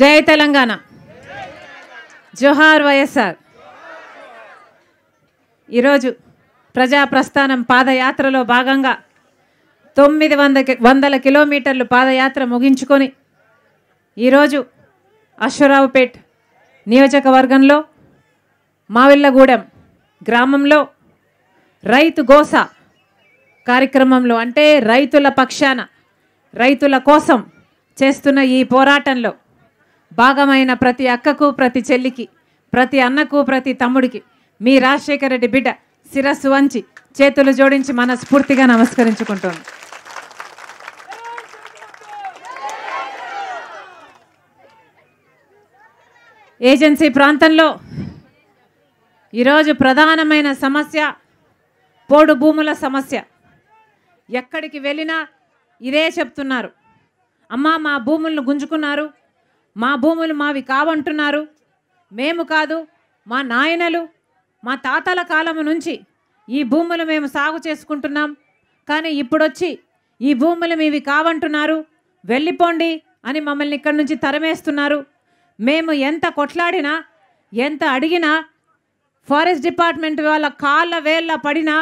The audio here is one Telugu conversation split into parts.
జై తెలంగాణ జోహార్ వైఎస్ఆర్ ఈరోజు ప్రజాప్రస్థానం పాదయాత్రలో భాగంగా తొమ్మిది వంద వందల కిలోమీటర్లు పాదయాత్ర ముగించుకొని ఈరోజు అశ్వరావుపేట్ నియోజకవర్గంలో మావిళ్ళగూడెం గ్రామంలో రైతు గోస కార్యక్రమంలో అంటే రైతుల పక్షాన రైతుల కోసం చేస్తున్న ఈ పోరాటంలో భాగమైన ప్రతి అక్కకు ప్రతి చెల్లికి ప్రతి అన్నకు ప్రతి తమ్ముడికి మీ రాజశేఖర రెడ్డి బిడ్డ శిరస్సు వంచి చేతులు జోడించి మనస్ఫూర్తిగా నమస్కరించుకుంటోంది ఏజెన్సీ ప్రాంతంలో ఈరోజు ప్రధానమైన సమస్య పోడు భూముల సమస్య ఎక్కడికి వెళ్ళినా ఇదే చెప్తున్నారు అమ్మ మా భూములను గుంజుకున్నారు మా భూములు మావి కావంటున్నారు మేము కాదు మా నాయనలు మా తాతల కాలం నుంచి ఈ భూములు మేము సాగు చేసుకుంటున్నాం కానీ ఇప్పుడొచ్చి ఈ భూములు మీవి కావంటున్నారు వెళ్ళిపోండి అని మమ్మల్ని ఇక్కడి నుంచి తరమేస్తున్నారు మేము ఎంత కొట్లాడినా ఎంత అడిగినా ఫారెస్ట్ డిపార్ట్మెంట్ వాళ్ళ కాళ్ళ వేళ్ళ పడినా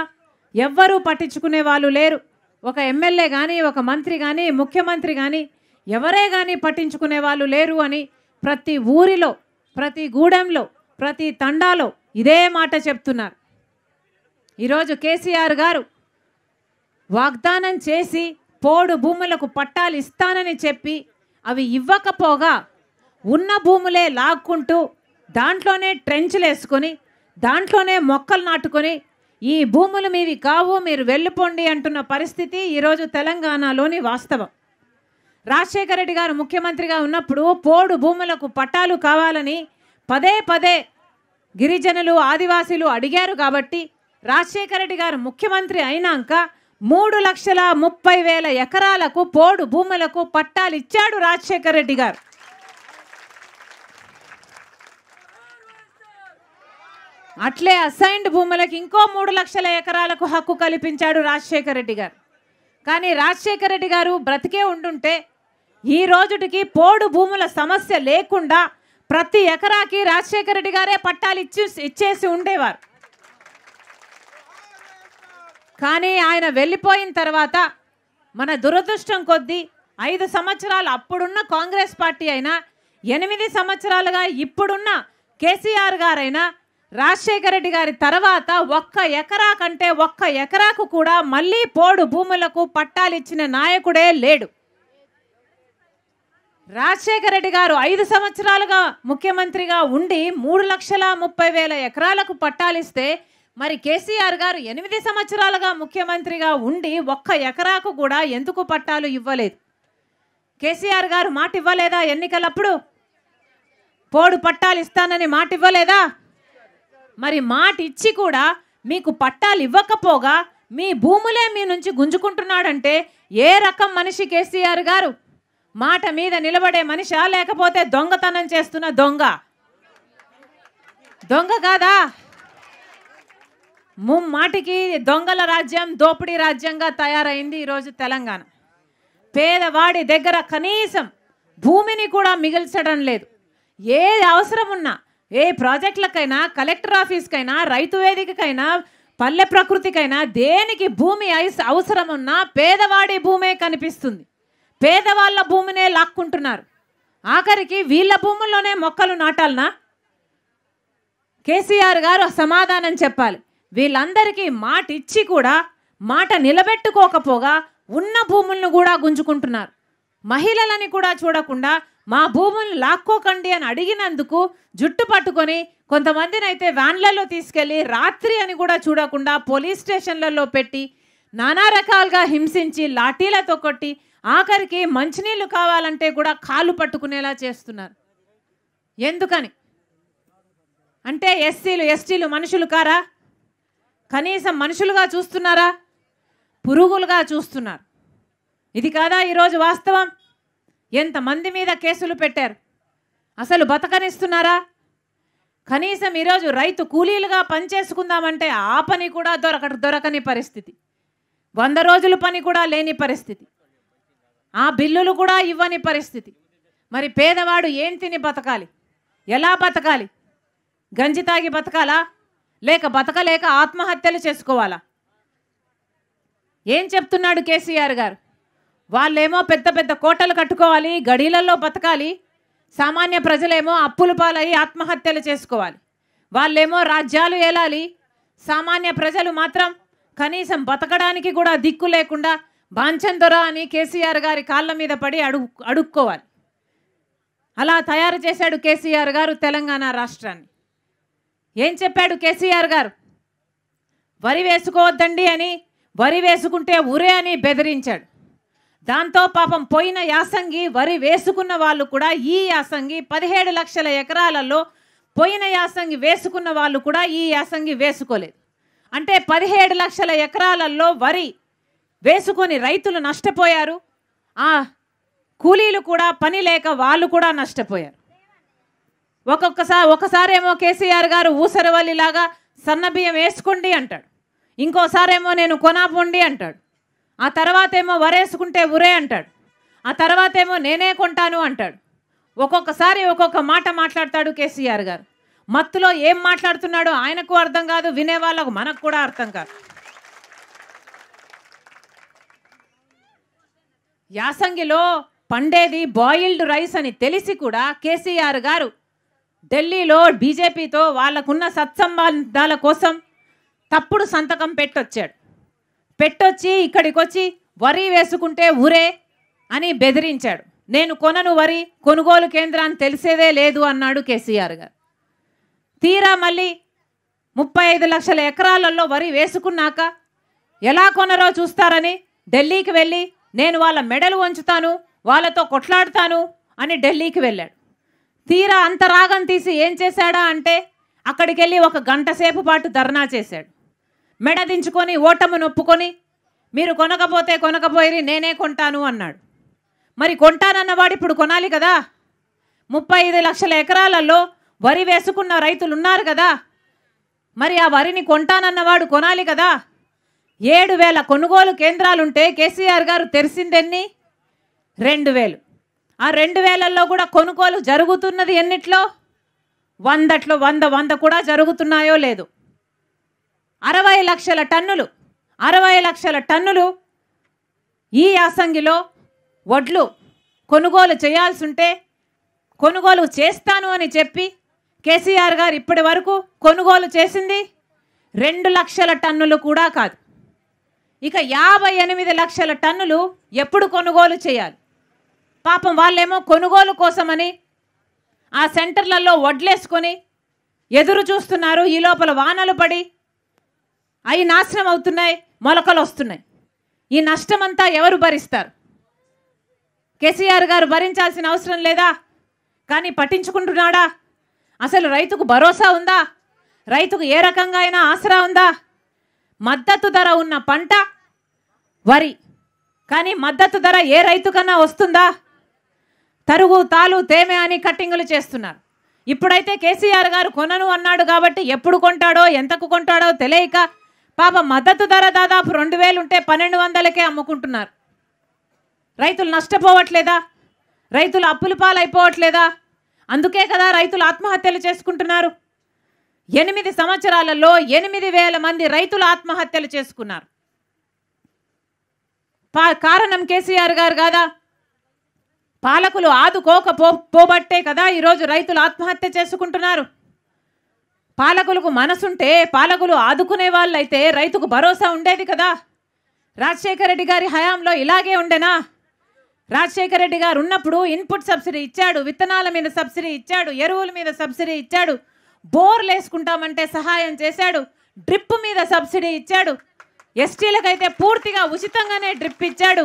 ఎవ్వరూ పట్టించుకునే వాళ్ళు లేరు ఒక ఎమ్మెల్యే కానీ ఒక మంత్రి కానీ ముఖ్యమంత్రి కానీ ఎవరే కానీ పట్టించుకునే వాళ్ళు లేరు అని ప్రతి ఊరిలో ప్రతి గూడెంలో ప్రతి తండాలో ఇదే మాట చెప్తున్నారు ఈరోజు కేసీఆర్ గారు వాగ్దానం చేసి పోడు భూములకు పట్టాలు ఇస్తానని చెప్పి అవి ఇవ్వకపోగా ఉన్న భూములే లాక్కుంటూ దాంట్లోనే ట్రెంచ్లు వేసుకొని దాంట్లోనే మొక్కలు నాటుకొని ఈ భూములు మీవి కావు మీరు వెళ్ళిపోండి అంటున్న పరిస్థితి ఈరోజు తెలంగాణలోని వాస్తవం రాజశేఖర రెడ్డి గారు ముఖ్యమంత్రిగా ఉన్నప్పుడు పోడు భూములకు పట్టాలు కావాలని పదే పదే గిరిజనులు ఆదివాసీలు అడిగారు కాబట్టి రాజశేఖర రెడ్డి గారు ముఖ్యమంత్రి అయినాక మూడు లక్షల ముప్పై వేల ఎకరాలకు పోడు భూములకు పట్టాలు ఇచ్చాడు రాజశేఖర రెడ్డి గారు అట్లే అసైన్డ్ భూములకు ఇంకో మూడు లక్షల ఎకరాలకు హక్కు కల్పించాడు రాజశేఖర రెడ్డి గారు కానీ రాజశేఖర రెడ్డి గారు బ్రతికే ఉండుంటే ఈ రోజుటికి పోడు భూముల సమస్య లేకుండా ప్రతి ఎకరాకి రాజశేఖర రెడ్డి గారే పట్టాలు ఇచ్చి ఇచ్చేసి ఉండేవారు కానీ ఆయన వెళ్ళిపోయిన తర్వాత మన దురదృష్టం కొద్దీ ఐదు సంవత్సరాలు అప్పుడున్న కాంగ్రెస్ పార్టీ అయినా ఎనిమిది సంవత్సరాలుగా ఇప్పుడున్న కేసీఆర్ గారైనా రాజశేఖర రెడ్డి గారి తర్వాత ఒక్క ఎకరా కంటే ఒక్క ఎకరాకు కూడా మళ్ళీ పోడు భూములకు పట్టాలిచ్చిన నాయకుడే లేడు రాజశేఖర రెడ్డి గారు ఐదు సంవత్సరాలుగా ముఖ్యమంత్రిగా ఉండి మూడు లక్షల ముప్పై వేల ఎకరాలకు పట్టాలిస్తే మరి కేసీఆర్ గారు ఎనిమిది సంవత్సరాలుగా ముఖ్యమంత్రిగా ఉండి ఒక్క ఎకరాకు కూడా ఎందుకు పట్టాలు ఇవ్వలేదు కేసీఆర్ గారు మాట ఇవ్వలేదా ఎన్నికలప్పుడు పోడు పట్టాలు ఇస్తానని మాట ఇవ్వలేదా మరి మాట ఇచ్చి కూడా మీకు పట్టాలు ఇవ్వకపోగా మీ భూములే మీ నుంచి గుంజుకుంటున్నాడంటే ఏ రకం మనిషి కేసీఆర్ గారు మాట మీద నిలబడే మనిషా లేకపోతే దొంగతనం చేస్తున్న దొంగ దొంగ కాదా ముమ్మాటికి దొంగల రాజ్యం దోపిడీ రాజ్యంగా తయారైంది ఈరోజు తెలంగాణ పేదవాడి దగ్గర కనీసం భూమిని కూడా మిగిల్చడం లేదు ఏ అవసరం ఉన్నా ఏ ప్రాజెక్టులకైనా కలెక్టర్ ఆఫీస్కైనా రైతు వేదికకైనా పల్లె ప్రకృతికైనా దేనికి భూమి అవసరమున్నా పేదవాడి భూమే కనిపిస్తుంది పేదవాళ్ళ భూమినే లాక్కుంటున్నారు ఆఖరికి వీళ్ళ భూముల్లోనే మొక్కలు నాటాలనా కేసీఆర్ గారు సమాధానం చెప్పాలి వీళ్ళందరికీ మాట ఇచ్చి కూడా మాట నిలబెట్టుకోకపోగా ఉన్న భూములను కూడా గుంజుకుంటున్నారు మహిళలని కూడా చూడకుండా మా భూములను లాక్కోకండి అని అడిగినందుకు జుట్టు పట్టుకొని కొంతమందిని అయితే వ్యాన్లలో తీసుకెళ్ళి రాత్రి అని కూడా చూడకుండా పోలీస్ స్టేషన్లలో పెట్టి నానా రకాలుగా హింసించి లాఠీలతో కొట్టి ఆఖరికి మంచినీళ్ళు కావాలంటే కూడా కాళ్ళు పట్టుకునేలా చేస్తున్నారు ఎందుకని అంటే ఎస్సీలు ఎస్టీలు మనుషులు కారా కనీసం మనుషులుగా చూస్తున్నారా పురుగులుగా చూస్తున్నారు ఇది కాదా ఈరోజు వాస్తవం ఎంతమంది మీద కేసులు పెట్టారు అసలు బతకనిస్తున్నారా కనీసం ఈరోజు రైతు కూలీలుగా పనిచేసుకుందామంటే ఆ పని కూడా దొరక దొరకని పరిస్థితి వంద రోజులు పని కూడా లేని పరిస్థితి ఆ బిల్లులు కూడా ఇవ్వని పరిస్థితి మరి పేదవాడు ఏం తిని బతకాలి ఎలా బతకాలి గంజి తాగి బతకాలా లేక బతకలేక ఆత్మహత్యలు చేసుకోవాలా ఏం చెప్తున్నాడు కేసీఆర్ గారు వాళ్ళేమో పెద్ద పెద్ద కోటలు కట్టుకోవాలి గడీలల్లో బతకాలి సామాన్య ప్రజలేమో అప్పులు పాలయ్యి ఆత్మహత్యలు చేసుకోవాలి వాళ్ళేమో రాజ్యాలు ఏలాలి సామాన్య ప్రజలు మాత్రం కనీసం బతకడానికి కూడా దిక్కు లేకుండా బాంచందొర అని కేసీఆర్ గారి కాళ్ళ మీద పడి అడు అడుక్కోవాలి అలా తయారు చేశాడు కేసీఆర్ గారు తెలంగాణ రాష్ట్రాన్ని ఏం చెప్పాడు కేసీఆర్ గారు వరి వేసుకోవద్దండి అని వరి వేసుకుంటే ఉరే అని బెదిరించాడు దాంతో పాపం పోయిన యాసంగి వరి వేసుకున్న వాళ్ళు కూడా ఈ యాసంగి పదిహేడు లక్షల ఎకరాలలో పోయిన యాసంగి వేసుకున్న వాళ్ళు కూడా ఈ యాసంగి వేసుకోలేదు అంటే పదిహేడు లక్షల ఎకరాలలో వరి వేసుకొని రైతులు నష్టపోయారు ఆ కూలీలు కూడా పని లేక వాళ్ళు కూడా నష్టపోయారు ఒక్కొక్కసారి ఒకసారేమో కేసీఆర్ గారు ఊసరవల్లిలాగా సన్నబియ్యం వేసుకోండి అంటాడు ఇంకోసారేమో నేను కొనాపండి అంటాడు ఆ తర్వాత ఏమో వరేసుకుంటే ఉరే అంటాడు ఆ తర్వాత ఏమో నేనే కొంటాను అంటాడు ఒక్కొక్కసారి ఒక్కొక్క మాట మాట్లాడతాడు కేసీఆర్ గారు మత్తులో ఏం మాట్లాడుతున్నాడో ఆయనకు అర్థం కాదు వినే వాళ్ళకు మనకు కూడా అర్థం కాదు యాసంగిలో పండేది బాయిల్డ్ రైస్ అని తెలిసి కూడా కేసీఆర్ గారు ఢిల్లీలో బీజేపీతో వాళ్ళకున్న సత్సంబంధాల కోసం తప్పుడు సంతకం పెట్టొచ్చాడు పెట్టొచ్చి ఇక్కడికి వచ్చి వరి వేసుకుంటే ఉరే అని బెదిరించాడు నేను కొనను వరి కొనుగోలు కేంద్రాన్ని తెలిసేదే లేదు అన్నాడు కేసీఆర్ గారు తీరా మళ్ళీ ముప్పై ఐదు లక్షల ఎకరాలలో వరి వేసుకున్నాక ఎలా కొనరో చూస్తారని ఢిల్లీకి వెళ్ళి నేను వాళ్ళ మెడలు వంచుతాను వాళ్ళతో కొట్లాడతాను అని ఢిల్లీకి వెళ్ళాడు తీరా అంత రాగం తీసి ఏం చేశాడా అంటే అక్కడికి వెళ్ళి ఒక గంట సేపు పాటు ధర్నా చేశాడు మెడదించుకొని ఓటము నొప్పుకొని మీరు కొనకపోతే కొనకపోయి నేనే కొంటాను అన్నాడు మరి కొంటానన్నవాడు ఇప్పుడు కొనాలి కదా ముప్పై ఐదు లక్షల ఎకరాలలో వరి వేసుకున్న రైతులు ఉన్నారు కదా మరి ఆ వరిని కొంటానన్నవాడు కొనాలి కదా ఏడు వేల కొనుగోలు కేంద్రాలుంటే కేసీఆర్ గారు తెరిసిందెన్ని రెండు వేలు ఆ రెండు వేలల్లో కూడా కొనుగోలు జరుగుతున్నది ఎన్నిట్లో వందట్లో వంద వంద కూడా జరుగుతున్నాయో లేదు అరవై లక్షల టన్నులు అరవై లక్షల టన్నులు ఈ యాసంగిలో వడ్లు కొనుగోలు చేయాల్సి ఉంటే కొనుగోలు చేస్తాను అని చెప్పి కేసీఆర్ గారు ఇప్పటి వరకు కొనుగోలు చేసింది రెండు లక్షల టన్నులు కూడా కాదు ఇక యాభై ఎనిమిది లక్షల టన్నులు ఎప్పుడు కొనుగోలు చేయాలి పాపం వాళ్ళేమో కొనుగోలు కోసమని ఆ సెంటర్లలో వడ్లేసుకొని ఎదురు చూస్తున్నారు ఈ లోపల వానలు పడి అవి నాశనం అవుతున్నాయి మొలకలు వస్తున్నాయి ఈ నష్టమంతా ఎవరు భరిస్తారు కేసీఆర్ గారు భరించాల్సిన అవసరం లేదా కానీ పట్టించుకుంటున్నాడా అసలు రైతుకు భరోసా ఉందా రైతుకు ఏ రకంగా అయినా ఆసరా ఉందా మద్దతు ధర ఉన్న పంట వరి కానీ మద్దతు ధర ఏ రైతుకన్నా వస్తుందా తరుగు తాలు తేమె అని కట్టింగులు చేస్తున్నారు ఇప్పుడైతే కేసీఆర్ గారు కొనను అన్నాడు కాబట్టి ఎప్పుడు కొంటాడో ఎంతకు కొంటాడో తెలియక పాప మద్దతు ధర దాదాపు రెండు వేలు ఉంటే పన్నెండు వందలకే అమ్ముకుంటున్నారు రైతులు నష్టపోవట్లేదా రైతులు అప్పుల పాలైపోవట్లేదా అందుకే కదా రైతులు ఆత్మహత్యలు చేసుకుంటున్నారు ఎనిమిది సంవత్సరాలలో ఎనిమిది వేల మంది రైతులు ఆత్మహత్యలు చేసుకున్నారు పా కారణం కేసీఆర్ గారు కాదా పాలకులు పోబట్టే కదా ఈరోజు రైతులు ఆత్మహత్య చేసుకుంటున్నారు పాలకులకు మనసుంటే పాలకులు ఆదుకునే వాళ్ళైతే రైతుకు భరోసా ఉండేది కదా రాజశేఖర రెడ్డి గారి హయాంలో ఇలాగే ఉండేనా రాజశేఖర రెడ్డి గారు ఉన్నప్పుడు ఇన్పుట్ సబ్సిడీ ఇచ్చాడు విత్తనాల మీద సబ్సిడీ ఇచ్చాడు ఎరువుల మీద సబ్సిడీ ఇచ్చాడు బోర్లు వేసుకుంటామంటే సహాయం చేశాడు డ్రిప్ మీద సబ్సిడీ ఇచ్చాడు ఎస్టీలకైతే పూర్తిగా ఉచితంగానే డ్రిప్ ఇచ్చాడు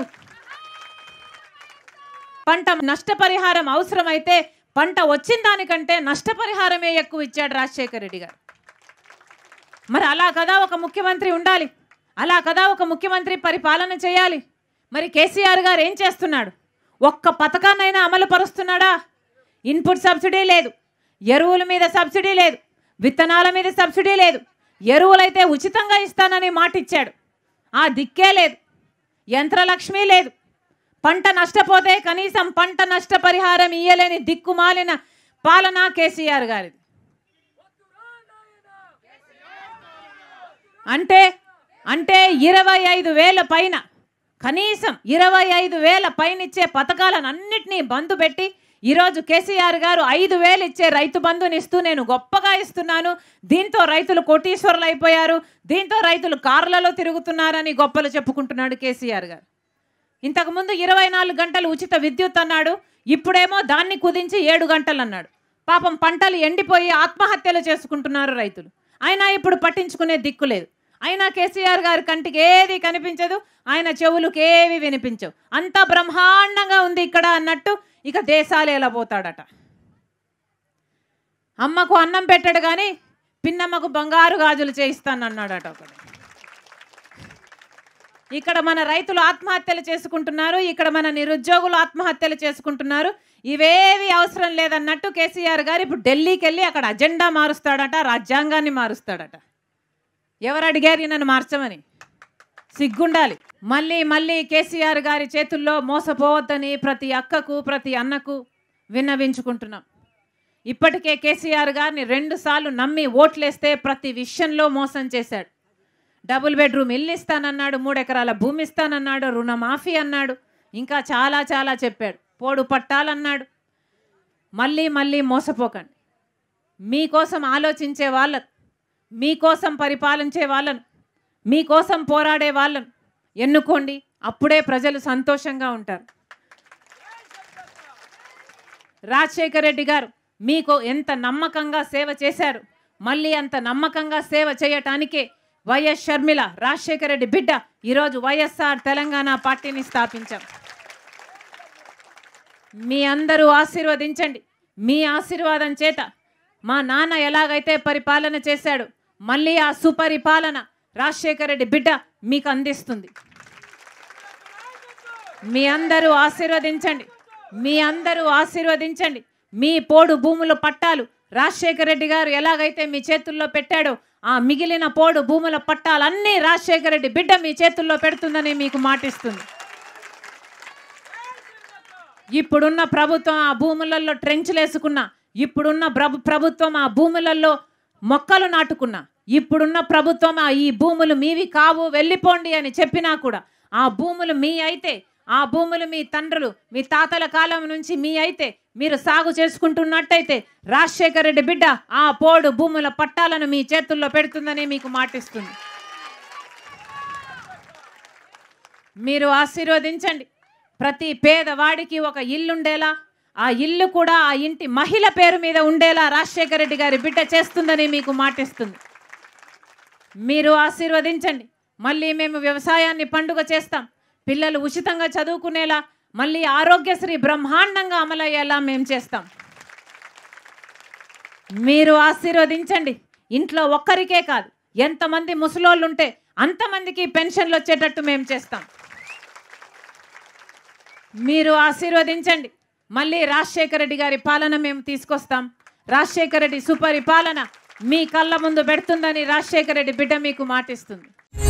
పంట నష్టపరిహారం అవసరమైతే పంట వచ్చిన దానికంటే నష్టపరిహారమే ఎక్కువ ఇచ్చాడు రాజశేఖర రెడ్డి గారు మరి అలా కదా ఒక ముఖ్యమంత్రి ఉండాలి అలా కదా ఒక ముఖ్యమంత్రి పరిపాలన చేయాలి మరి కేసీఆర్ గారు ఏం చేస్తున్నాడు ఒక్క పథకాన్నైనా అమలు పరుస్తున్నాడా ఇన్పుట్ సబ్సిడీ లేదు ఎరువుల మీద సబ్సిడీ లేదు విత్తనాల మీద సబ్సిడీ లేదు ఎరువులైతే ఉచితంగా ఇస్తానని మాటిచ్చాడు ఆ దిక్కే లేదు యంత్రలక్ష్మి లేదు పంట నష్టపోతే కనీసం పంట నష్టపరిహారం ఇయ్యలేని దిక్కుమాలిన పాలన కేసీఆర్ గారిది అంటే అంటే ఇరవై ఐదు వేల పైన కనీసం ఇరవై ఐదు వేల పైన ఇచ్చే పథకాలను అన్నిటినీ బంధు పెట్టి ఈరోజు కేసీఆర్ గారు ఐదు వేలు ఇచ్చే రైతు బంధుని ఇస్తూ నేను గొప్పగా ఇస్తున్నాను దీంతో రైతులు కోటీశ్వరులు అయిపోయారు దీంతో రైతులు కార్లలో తిరుగుతున్నారని గొప్పలు చెప్పుకుంటున్నాడు కేసీఆర్ గారు ఇంతకుముందు ఇరవై నాలుగు గంటలు ఉచిత విద్యుత్ అన్నాడు ఇప్పుడేమో దాన్ని కుదించి ఏడు గంటలు అన్నాడు పాపం పంటలు ఎండిపోయి ఆత్మహత్యలు చేసుకుంటున్నారు రైతులు అయినా ఇప్పుడు పట్టించుకునే దిక్కు లేదు అయినా కేసీఆర్ గారి కంటికి ఏది కనిపించదు ఆయన చెవులకు ఏవి వినిపించవు అంత బ్రహ్మాండంగా ఉంది ఇక్కడ అన్నట్టు ఇక దేశాలు ఎలా పోతాడట అమ్మకు అన్నం పెట్టాడు కానీ పిన్నమ్మకు బంగారు గాజులు చేయిస్తానన్నాడట ఒకటి ఇక్కడ మన రైతులు ఆత్మహత్యలు చేసుకుంటున్నారు ఇక్కడ మన నిరుద్యోగులు ఆత్మహత్యలు చేసుకుంటున్నారు ఇవేవి అవసరం లేదన్నట్టు కేసీఆర్ గారు ఇప్పుడు ఢిల్లీకి వెళ్ళి అక్కడ అజెండా మారుస్తాడట రాజ్యాంగాన్ని మారుస్తాడట ఎవరు అడిగారు నన్ను మార్చమని సిగ్గుండాలి మళ్ళీ మళ్ళీ కేసీఆర్ గారి చేతుల్లో మోసపోవద్దని ప్రతి అక్కకు ప్రతి అన్నకు విన్నవించుకుంటున్నాం ఇప్పటికే కేసీఆర్ గారిని రెండుసార్లు నమ్మి ఓట్లేస్తే ప్రతి విషయంలో మోసం చేశాడు డబుల్ బెడ్రూమ్ ఇల్లు ఇస్తానన్నాడు మూడు ఎకరాల భూమి ఇస్తానన్నాడు రుణమాఫీ అన్నాడు ఇంకా చాలా చాలా చెప్పాడు పోడు పట్టాలన్నాడు మళ్ళీ మళ్ళీ మోసపోకండి మీకోసం ఆలోచించే వాళ్ళను మీకోసం పరిపాలించే వాళ్ళను మీకోసం పోరాడే వాళ్ళను ఎన్నుకోండి అప్పుడే ప్రజలు సంతోషంగా ఉంటారు రాజశేఖర రెడ్డి గారు మీకు ఎంత నమ్మకంగా సేవ చేశారు మళ్ళీ అంత నమ్మకంగా సేవ చేయటానికే వైఎస్ షర్మిల రాజశేఖర రెడ్డి బిడ్డ ఈరోజు వైఎస్ఆర్ తెలంగాణ పార్టీని స్థాపించాం మీ అందరూ ఆశీర్వదించండి మీ ఆశీర్వాదం చేత మా నాన్న ఎలాగైతే పరిపాలన చేశాడు మళ్ళీ ఆ సుపరిపాలన రాజశేఖర రెడ్డి బిడ్డ మీకు అందిస్తుంది మీ అందరూ ఆశీర్వదించండి మీ అందరూ ఆశీర్వదించండి మీ పోడు భూముల పట్టాలు రాజశేఖర రెడ్డి గారు ఎలాగైతే మీ చేతుల్లో పెట్టాడో ఆ మిగిలిన పోడు భూముల పట్టాలన్నీ రాజశేఖర రెడ్డి బిడ్డ మీ చేతుల్లో పెడుతుందని మీకు మాటిస్తుంది ఇప్పుడున్న ప్రభుత్వం ఆ భూములలో ట్రెంచ్లు వేసుకున్న ఇప్పుడున్న ప్రభు ప్రభుత్వం ఆ భూములలో మొక్కలు నాటుకున్న ఇప్పుడున్న ప్రభుత్వం ఈ భూములు మీవి కావు వెళ్ళిపోండి అని చెప్పినా కూడా ఆ భూములు మీ అయితే ఆ భూములు మీ తండ్రులు మీ తాతల కాలం నుంచి మీ అయితే మీరు సాగు చేసుకుంటున్నట్టయితే రాజశేఖర రెడ్డి బిడ్డ ఆ పోడు భూముల పట్టాలను మీ చేతుల్లో పెడుతుందని మీకు మాటిస్తుంది మీరు ఆశీర్వదించండి ప్రతి పేదవాడికి ఒక ఇల్లుండేలా ఆ ఇల్లు కూడా ఆ ఇంటి మహిళ పేరు మీద ఉండేలా రాజశేఖర రెడ్డి గారి బిడ్డ చేస్తుందని మీకు మాటిస్తుంది మీరు ఆశీర్వదించండి మళ్ళీ మేము వ్యవసాయాన్ని పండుగ చేస్తాం పిల్లలు ఉచితంగా చదువుకునేలా మళ్ళీ ఆరోగ్యశ్రీ బ్రహ్మాండంగా అమలయ్యేలా మేము చేస్తాం మీరు ఆశీర్వదించండి ఇంట్లో ఒక్కరికే కాదు ఎంతమంది ముసలోళ్ళు ఉంటే అంతమందికి పెన్షన్లు వచ్చేటట్టు మేము చేస్తాం మీరు ఆశీర్వదించండి మళ్ళీ రాజశేఖర రెడ్డి గారి పాలన మేము తీసుకొస్తాం రాజశేఖర రెడ్డి సుపరిపాలన మీ కళ్ళ ముందు పెడుతుందని రాజశేఖర రెడ్డి బిడ్డ మీకు మాటిస్తుంది